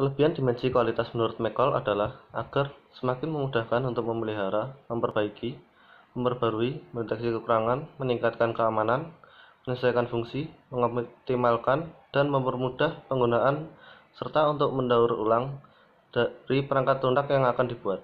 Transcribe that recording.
Kelebihan dimensi kualitas menurut McCall adalah agar semakin memudahkan untuk memelihara, memperbaiki, memperbarui, mendeteksi kekurangan, meningkatkan keamanan, menyelesaikan fungsi, mengoptimalkan, dan mempermudah penggunaan serta untuk mendaur ulang dari perangkat lunak yang akan dibuat.